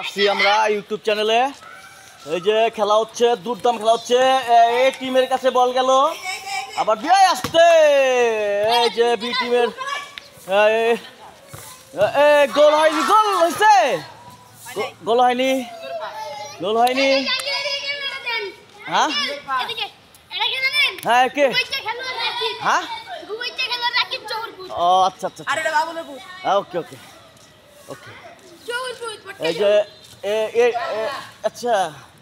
আসছি আমরা ইউটিউব চ্যানেলে এই যে খেলা হচ্ছে দুর্দাম খেলা হচ্ছে এই টিমের কাছে বল গেল আবার বিয়ে আসতে এই যে বি টিমের গোল হয়নি গোল হয়েছে গোল হয়নি গোল হয়নি হ্যাঁ হ্যাঁ কে হ্যাঁ ও আচ্ছা আচ্ছা, আচ্ছা। ওকে ওকে ओके जो ये अच्छा